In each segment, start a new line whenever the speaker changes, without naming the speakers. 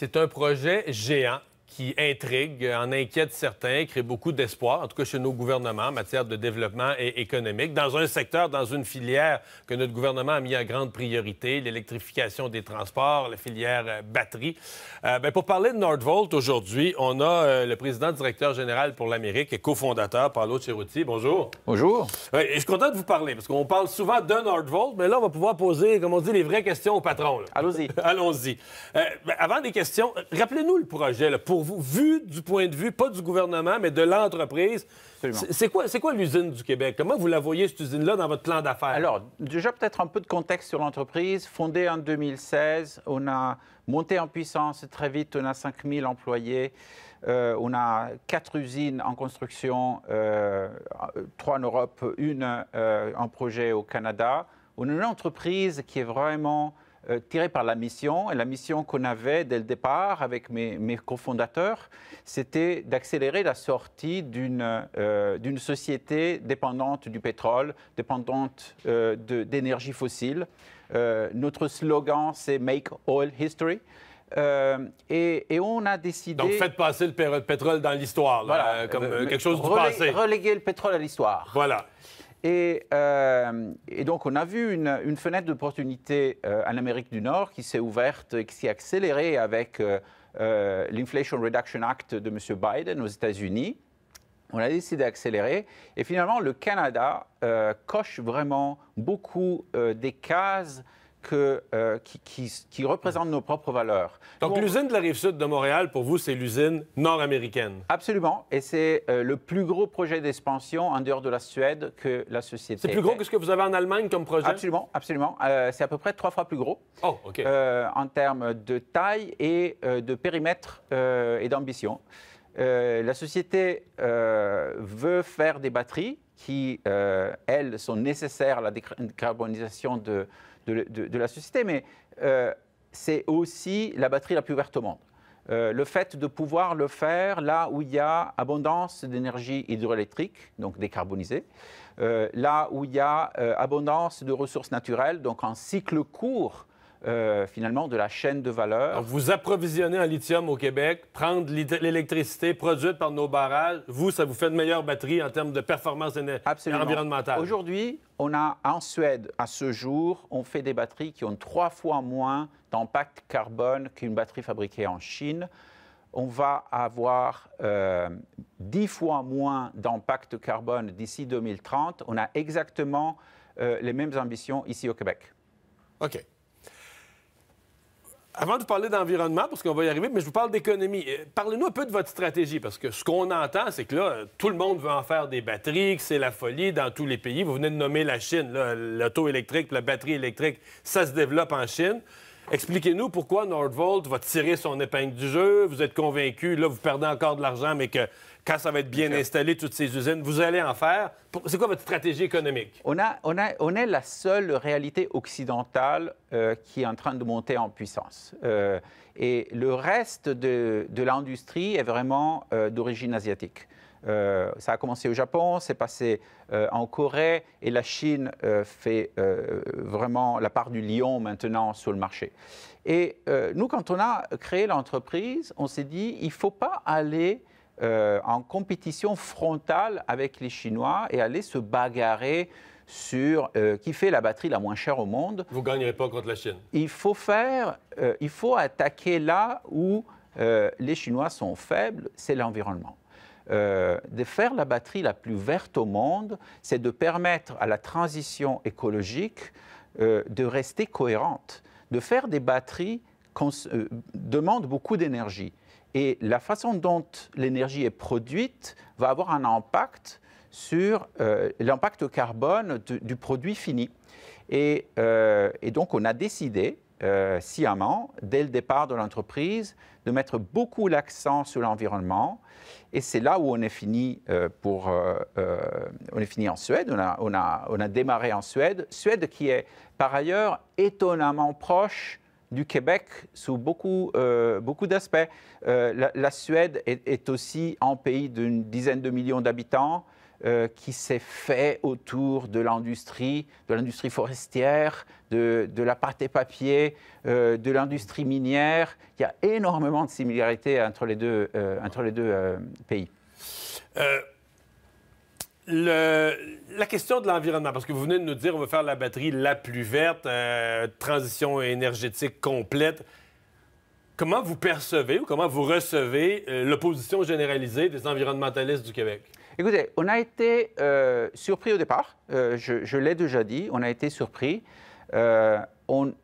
C'est un projet géant qui intrigue, en inquiète certains, crée beaucoup d'espoir, en tout cas chez nos gouvernements, en matière de développement et économique, dans un secteur, dans une filière que notre gouvernement a mis en grande priorité, l'électrification des transports, la filière euh, batterie. Euh, ben, pour parler de Nordvolt aujourd'hui, on a euh, le président directeur général pour l'Amérique et cofondateur, Paolo Cerruti. Bonjour. Bonjour. et je suis content de vous parler, parce qu'on parle souvent de Nordvolt, mais là, on va pouvoir poser, comme on dit, les vraies questions au patron. Allons-y. Allons-y. Ben, avant des questions, rappelez-nous le projet là, pour vous, vu du point de vue, pas du gouvernement, mais de l'entreprise, c'est quoi, quoi l'usine du Québec? Comment vous la voyez, cette usine-là, dans votre plan d'affaires? Alors,
déjà peut-être un peu de contexte sur l'entreprise. Fondée en 2016, on a monté en puissance très vite, on a 5000 employés. Euh, on a quatre usines en construction, euh, trois en Europe, une euh, en projet au Canada. On a une entreprise qui est vraiment euh, tiré par la mission. Et la mission qu'on avait dès le départ avec mes, cofondateurs, c'était d'accélérer la sortie d'une euh, société dépendante du pétrole, dépendante euh, d'énergie fossile. notre slogan, c'est Make Oil History. et, on a décidé. Donc, faites
passer le pétrole dans l'histoire,
voilà. comme quelque chose de du passé. Reléguer le pétrole à l'histoire. Voilà. Euh, et, donc, on a vu une, fenêtre d'opportunité euh, en Amérique du Nord qui s'est ouverte et qui s'est accélérée avec euh, l'Inflation Reduction Act de M. Biden aux États-Unis. On a décidé d'accélérer. Et finalement, le Canada coche vraiment beaucoup des cases que, euh, qui, représentent nos propres valeurs. Donc, l'usine de la rive sud de Montréal, pour vous, c'est l'usine nord-américaine. Absolument. Et c'est euh, le plus gros projet d'expansion en dehors de la Suède que la société. C'est plus gros que ce que vous avez en Allemagne comme projet? Absolument, absolument. Euh, c'est à peu près trois fois plus gros. Oh, OK. en termes de taille et de périmètre et d'ambition. la société veut faire des batteries qui, elles, sont nécessaires à la décarbonisation de, de, la société, mais euh, c'est aussi la batterie la plus ouverte au monde. Euh, le fait de pouvoir le faire là où il y a abondance d'énergie hydroélectrique, donc décarbonisée, euh, là où il y a abondance de ressources naturelles, donc en cycle court euh, finalement de la chaîne de valeur. vous
approvisionnez en lithium au Québec, prendre l'électricité produite par nos barrages, vous, ça vous fait de meilleures batteries en termes de performance et environnementale.
Aujourd'hui, on a en Suède, à ce jour, on fait des batteries qui ont trois fois moins d'impact carbone qu'une batterie fabriquée en Chine on va avoir euh, dix fois moins d'impact carbone d'ici 2030. On a exactement euh, les mêmes ambitions ici au Québec. OK.
Avant de vous parler d'environnement, parce qu'on va y arriver, mais je vous parle d'économie. Euh, parlez-nous un peu de votre stratégie, parce que ce qu'on entend, c'est que là, tout le monde veut en faire des batteries, que c'est la folie dans tous les pays. Vous venez de nommer la Chine, l'auto électrique, la batterie électrique, ça se développe en Chine. Expliquez-nous pourquoi Nordvolt va tirer son épingle du jeu. Vous êtes convaincu, là, vous perdez encore de l'argent, mais que quand ça va être bien installé, toutes ces usines, vous allez en faire. C'est quoi votre stratégie économique?
On, est la seule réalité occidentale euh, qui est en train de monter en puissance. Euh, et le reste de, l'industrie est vraiment euh, d'origine asiatique. ça a commencé au Japon, c'est passé en Corée et la Chine fait vraiment la part du lion maintenant sur le marché. Et nous, quand on a créé l'entreprise, on s'est dit, il ne faut pas aller euh, en compétition frontale avec les Chinois et aller se bagarrer sur euh, qui fait la batterie la moins chère au monde.
Vous ne gagnerez pas contre la Chine.
Il faut faire, euh, il faut attaquer là où les Chinois sont faibles, c'est l'environnement. de faire la batterie la plus verte au monde, c'est de permettre à la transition écologique de rester cohérente. De faire des batteries qui demande beaucoup d'énergie. Et la façon dont l'énergie est produite va avoir un impact sur euh, l'impact carbone du produit fini. Euh, et, donc, on a décidé euh, sciemment, dès le départ de l'entreprise, de mettre beaucoup l'accent sur l'environnement. Et c'est là où on est fini, pour, on est fini en Suède. On a, on a démarré en Suède. Suède qui est par ailleurs étonnamment proche du Québec sous beaucoup, euh, beaucoup d'aspects. Euh, la, Suède est, aussi un pays d'une dizaine de millions d'habitants euh, qui s'est fait autour de l'industrie, de l'industrie forestière, de, la pâte et papier, de l'industrie minière. Il y a énormément de similarités entre les deux, entre les deux pays. Le, la question de l'environnement, parce que vous venez
de nous dire on veut faire la batterie la plus verte, euh, transition énergétique complète. Comment vous percevez ou comment vous recevez euh, l'opposition généralisée des environnementalistes du Québec?
Écoutez, on a été euh, surpris au départ, je, l'ai déjà dit, on a été surpris. on,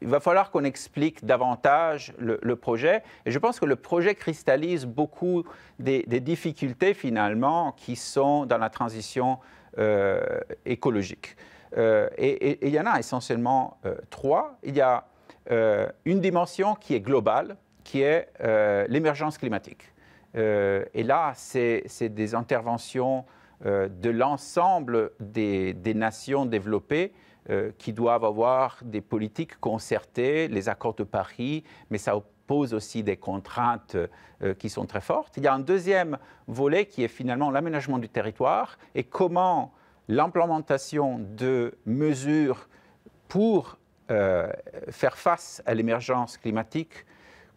il va falloir qu'on explique davantage le, projet. Et je pense que le projet cristallise beaucoup des, difficultés finalement qui sont dans la transition euh, écologique. Euh, et, il y en a essentiellement euh, trois. Il y a une dimension qui est globale, qui est l'émergence climatique. et là, c'est des interventions de l'ensemble des, nations développées euh, qui doivent avoir des politiques concertées, les accords de Paris, mais ça pose aussi des contraintes euh, qui sont très fortes. Il y a un deuxième volet qui est finalement l'aménagement du territoire et comment l'implémentation de mesures pour euh, faire face à l'émergence climatique,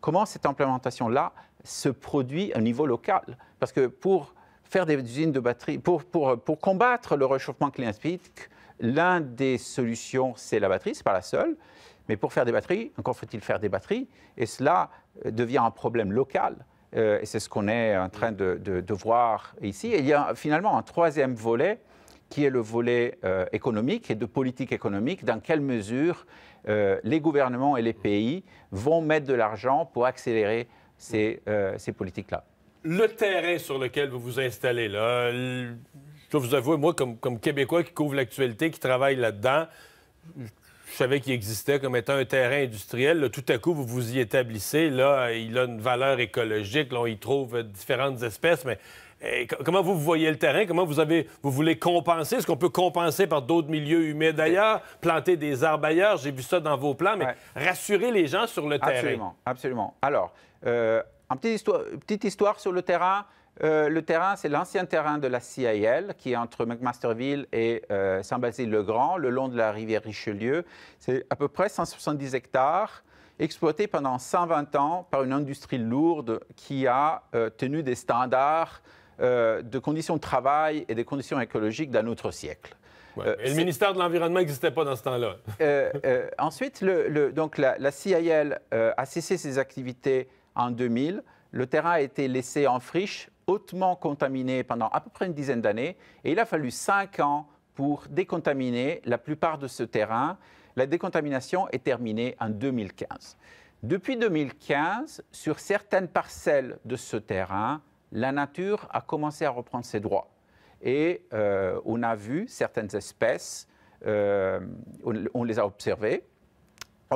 comment cette implémentation-là se produit au niveau local. Parce que pour faire des usines de batterie, pour, pour combattre le réchauffement climatique, L'un des solutions, c'est la batterie, ce n'est pas la seule. Mais pour faire des batteries, encore faut-il faire des batteries. Et cela euh, devient un problème local. Euh, et c'est ce qu'on est en train de, voir ici. Et il y a finalement un troisième volet qui est le volet euh, économique et de politique économique, dans quelle mesure les gouvernements et les pays vont mettre de l'argent pour accélérer ces, ces politiques-là. Le
terrain sur lequel vous vous installez, là, dois vous avouer, moi, comme, Québécois qui couvre l'actualité, qui travaille là-dedans, je savais qu'il existait comme étant un terrain industriel. tout à coup, vous vous y établissez. Là, il a une valeur écologique. Là, on y trouve euh, différentes espèces. Mais euh, comment vous voyez le terrain? Comment vous, avez, vous voulez compenser? Est-ce qu'on peut compenser par d'autres milieux humides d'ailleurs? planter des arbres ailleurs? J'ai vu ça dans vos plans. Mais rassurer les gens sur le terrain.
Absolument. Alors, euh, une histoire, petite histoire sur le terrain. Euh, le terrain, c'est l'ancien terrain de la CIL qui est entre McMasterville et euh, Saint-Basile-le-Grand, le long de la rivière Richelieu. C'est à peu près 170 hectares, exploités pendant 120 ans par une industrie lourde qui a euh, tenu des standards de conditions de travail et des conditions écologiques d'un autre siècle. et le
ministère de l'Environnement n'existait pas dans ce temps-là.
ensuite, le, donc la, la CIL a cessé ses activités en 2000. Le terrain a été laissé en friche, hautement contaminé pendant à peu près une dizaine d'années, et il a fallu cinq ans pour décontaminer la plupart de ce terrain. La décontamination est terminée en 2015. Depuis 2015, sur certaines parcelles de ce terrain, la nature a commencé à reprendre ses droits. Et euh, on a vu certaines espèces, euh, on les a observées,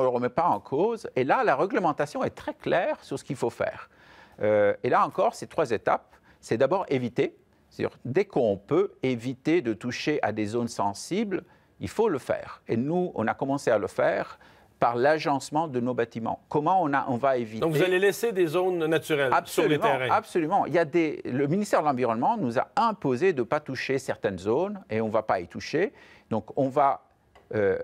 on ne le remet pas en cause. Et là, la réglementation est très claire sur ce qu'il faut faire. Euh, et là encore, c'est trois étapes, c'est d'abord éviter. C'est-à-dire, dès qu'on peut éviter de toucher à des zones sensibles, il faut le faire. Et nous, on a commencé à le faire par l'agencement de nos bâtiments. Comment on, a, on va éviter... Donc, vous allez
laisser des zones naturelles absolument, sur les terrains.
Absolument. Il y a des... Le ministère de l'Environnement nous a imposé de ne pas toucher certaines zones, et on ne va pas y toucher. Donc, on va euh,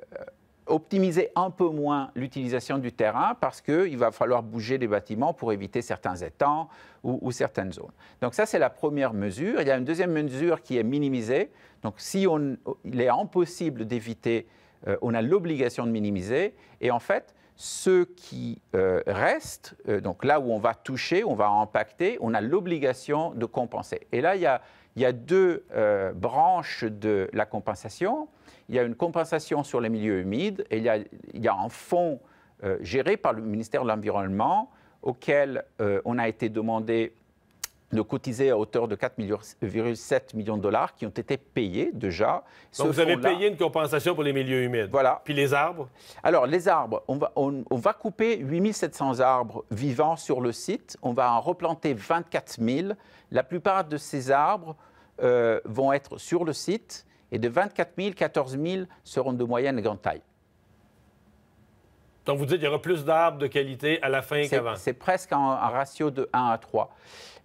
optimiser un peu moins l'utilisation du terrain parce qu'il va falloir bouger les bâtiments pour éviter certains étangs ou, certaines zones. Donc ça, c'est la première mesure. Il y a une deuxième mesure qui est minimisée. Donc si on, il est impossible d'éviter, euh, on a l'obligation de minimiser. Et en fait, ceux qui euh, restent, euh, donc là où on va toucher, on va impacter, on a l'obligation de compenser. Et là, il y a deux branches de la compensation il y a une compensation sur les milieux humides et il y a, un fonds euh, géré par le ministère de l'Environnement auquel euh, on a été demandé de cotiser à hauteur de 4,7 millions de dollars qui ont été payés déjà. Donc vous avez payé une compensation pour les milieux humides. Voilà. Puis les arbres Alors les arbres, on va, on, 8 va couper 8700 arbres vivants sur le site, on va en replanter 24 000. La plupart de ces arbres euh, vont être sur le site et de 24 000, 14 000 seront de moyenne et grande taille.
Donc, vous dites qu'il y aura plus d'arbres de qualité à la fin qu'avant. C'est
presque un ratio de 1 à 3.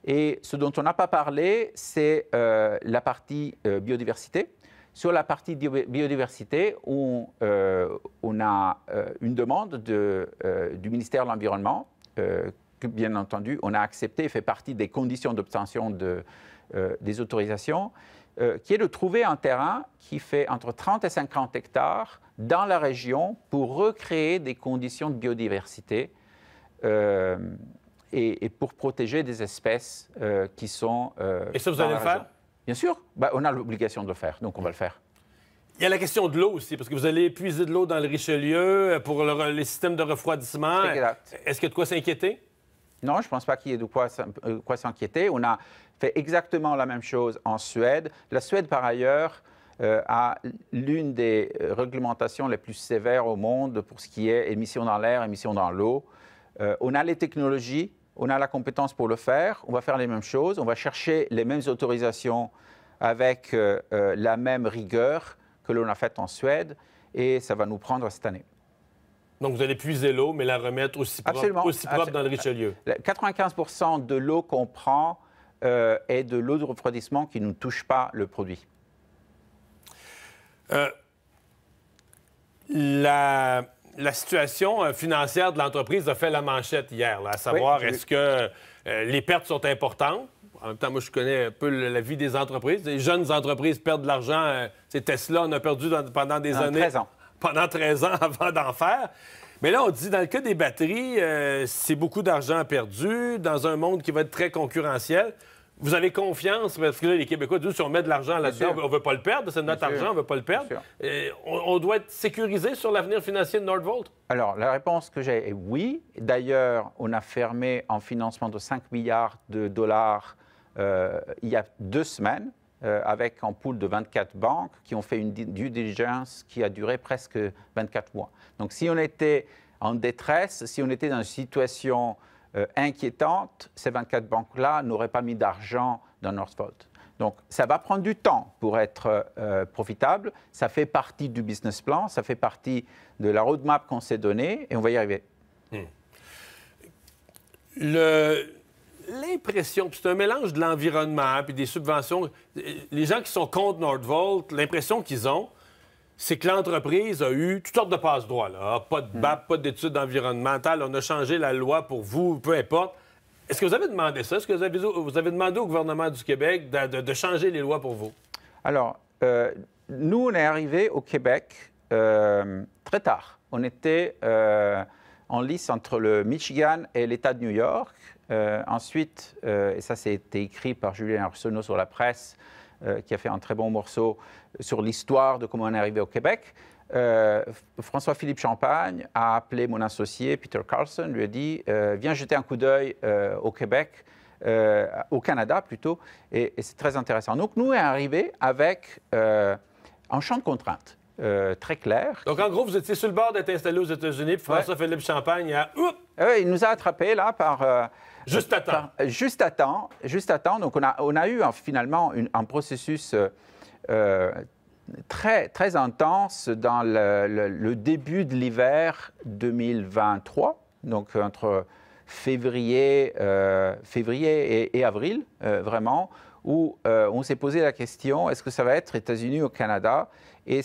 Et ce dont on n'a pas parlé, c'est euh, la partie euh, biodiversité. Sur la partie biodiversité, où, euh, on a une demande de, du ministère de l'Environnement, que bien entendu, on a accepté, fait partie des conditions d'obtention de, des autorisations. Euh, qui est de trouver un terrain qui fait entre 30 et 50 hectares dans la région pour recréer des conditions de biodiversité euh, et, pour protéger des espèces euh, qui sont... et ça, vous allez le faire Bien sûr, bah, on a l'obligation de le faire, donc on va le faire.
Il y a la question de l'eau aussi, parce que vous allez puiser de l'eau dans le Richelieu pour les systèmes de refroidissement. Est-ce que de quoi s'inquiéter
non, je ne pense pas qu'il y ait de euh, quoi, s'inquiéter. On a fait exactement la même chose en Suède. La Suède, par ailleurs, euh, a l'une des euh, réglementations les plus sévères au monde pour ce qui est émissions dans l'air, émissions dans l'eau. on a les technologies, on a la compétence pour le faire, on va faire les mêmes choses, on va chercher les mêmes autorisations avec la même rigueur que l'on a faite en Suède, et ça va nous prendre cette année. Donc, vous allez puiser l'eau, mais la remettre aussi propre, dans le Richelieu. 95 de l'eau qu'on prend euh, est de l'eau de refroidissement qui ne touche pas le produit.
Euh, la, situation euh, financière de l'entreprise a fait la manchette hier, à savoir est-ce que les pertes sont importantes? En même temps, moi, je connais un peu la vie des entreprises. Les jeunes entreprises perdent de l'argent. C'est Tesla, on a perdu pendant des années pendant 13 ans avant d'en faire. Mais là, on dit, dans le cas des batteries, euh, c'est beaucoup d'argent perdu dans un monde qui va être très concurrentiel. Vous avez confiance, parce que là, les Québécois disent, si on met de l'argent là-dedans, on ne veut pas le perdre, c'est notre argent, on ne veut pas le perdre. Et euh, on, doit être sécurisé sur l'avenir financier de Nordvolt?
Alors, la réponse que j'ai est oui. D'ailleurs, on a fermé un financement de 5 milliards de dollars euh, il y a deux semaines euh, avec un pool de 24 banques qui ont fait une due diligence qui a duré presque 24 mois. Donc si on était en détresse, si on était dans une situation euh, inquiétante, ces 24 banques-là n'auraient pas mis d'argent dans Northvolt. Donc ça va prendre du temps pour être euh, profitable, ça fait partie du business plan, ça fait partie de la roadmap qu'on s'est donnée et on va y arriver.
Hmm. Le l'impression, c'est un mélange de l'environnement puis des subventions. Euh, les gens qui sont contre Nordvolt, l'impression qu'ils ont, c'est que l'entreprise a eu toutes sortes de passe-droits. là, ah, pas de hmm. BAP, pas d'études environnementales, on a changé la loi pour vous, peu importe. Est-ce que vous avez demandé ça? Est-ce que vous avez, vous avez, demandé au gouvernement du Québec de, changer les lois pour vous?
Alors, euh, nous, on est arrivé au Québec euh, très tard. On était en lice entre le Michigan et l'État de New York. Euh, ensuite, euh, et ça c'était écrit par Julien Arsenault sur la presse, euh, qui a fait un très bon morceau sur l'histoire de comment on est arrivé au Québec, François-Philippe Champagne a appelé mon associé Peter Carlson, lui a dit Viens jeter un coup d'œil au Québec. au Canada plutôt, et, c'est très intéressant. Donc nous est arrivé avec un champ de contraintes. très clair.
Donc, en gros, vous étiez sur le bord d'être installé aux États-Unis, François-Philippe Champagne a...
Ah il nous a attrapés, là, par... Juste à temps. Juste à temps. Juste à temps. Donc, on a, on a eu finalement un processus euh, euh, très, très intense dans le, début de l'hiver 2023, donc entre février, euh, février et, avril, vraiment où euh, on s'est posé la question est-ce que ça va être États-Unis ou Canada et,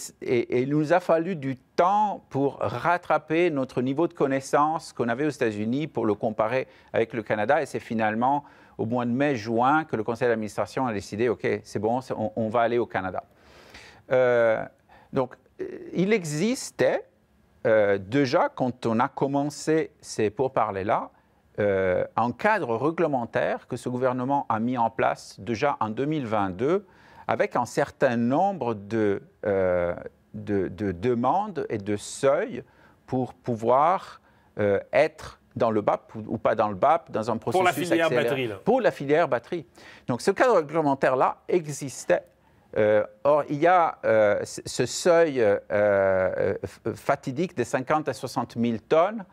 il nous a fallu du temps pour rattraper notre niveau de connaissance qu'on avait aux États-Unis pour le comparer avec le Canada. Et c'est finalement au mois de mai-juin que le conseil d'administration a décidé OK, c'est bon, on, va aller au Canada. Euh, donc, euh, il existait déjà, quand on a commencé ces pourparlers-là, un euh, cadre réglementaire que ce gouvernement a mis en place déjà en 2022 avec un certain nombre euh, de, demandes et de seuils pour pouvoir euh, être dans le BAP ou pas dans le BAP, dans un processus Pour la filière batterie. Pour la filière batterie. Donc ce cadre réglementaire-là existait. or, il y a ce seuil fatidique de 50 à 60 000 tonnes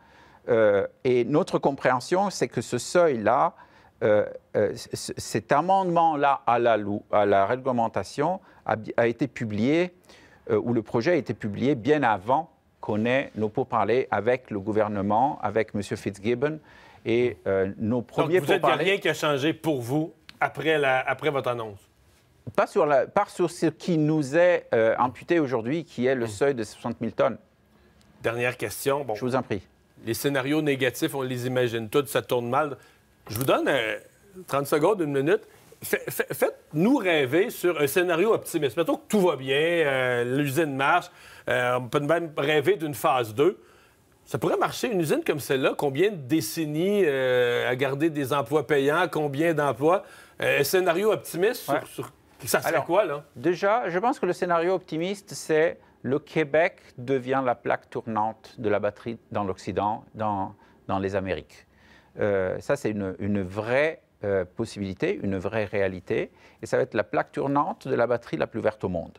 euh, et notre compréhension, c'est que ce seuil-là, euh, euh, cet amendement-là à la, à la réglementation a, été publié, ou le projet a été publié bien avant qu'on ait nos pourparlers avec le gouvernement, avec M. Fitzgibbon. Et nos premiers Donc, vous pourparlers...
rien qui a changé pour vous après, après votre annonce
pas sur, la, sur ce qui nous est amputé imputé aujourd'hui, qui est le mmh. seuil de 60 000 tonnes. Dernière question. Bon. Je vous en prie les scénarios
négatifs, on les imagine tous, ça tourne mal. Je vous donne 30 euh, secondes, une minute. Faites-nous rêver sur un scénario optimiste. Mettons que tout va bien, euh, l'usine marche, euh, on peut même rêver d'une phase 2. Ça pourrait marcher, une usine comme celle-là, combien de décennies à garder des emplois payants, combien d'emplois? Un scénario optimiste, sur, ça serait quoi, là?
Déjà, je pense que le scénario optimiste, c'est le Québec devient la plaque tournante de la batterie dans l'Occident, dans, les Amériques. Euh, ça, c'est une, vraie euh, possibilité, une vraie réalité, et ça va être la plaque tournante de la batterie la plus verte au monde.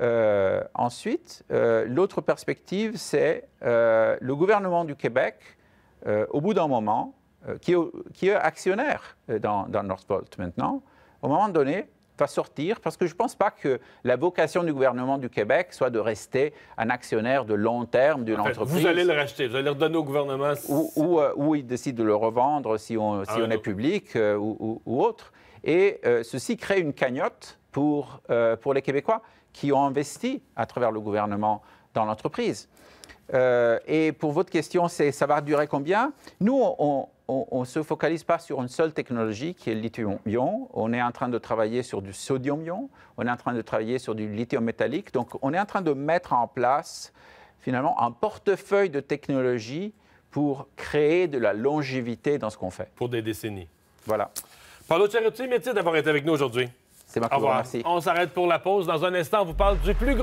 Euh, ensuite, l'autre perspective, c'est le gouvernement du Québec, au bout d'un moment, qui, est actionnaire dans, dans Northvolt maintenant, au moment donné, sortir, parce que je ne pense pas que la vocation du gouvernement du Québec soit de rester un actionnaire de long terme d'une entreprise. Vous allez le
racheter, vous allez le redonner au gouvernement.
Euh, ou, il décide de le revendre si on, si ah on est public euh, ou, autre. Et euh, ceci crée une cagnotte pour, pour les Québécois qui ont investi à travers le gouvernement dans l'entreprise. et pour votre question, c'est ça va durer combien Nous, on, on ne se focalise pas sur une seule technologie qui est le lithium-ion. On est en train de travailler sur du sodium-ion, on est en train de travailler sur du lithium métallique. Donc, on est en train de mettre en place finalement un portefeuille de technologies pour créer de la longévité dans ce qu'on fait. Pour des décennies. Voilà. Paolo Cerruti, merci
d'avoir été avec nous
aujourd'hui. C'est ma Merci.
On s'arrête pour la pause. Dans un instant, on vous parle du plus grand...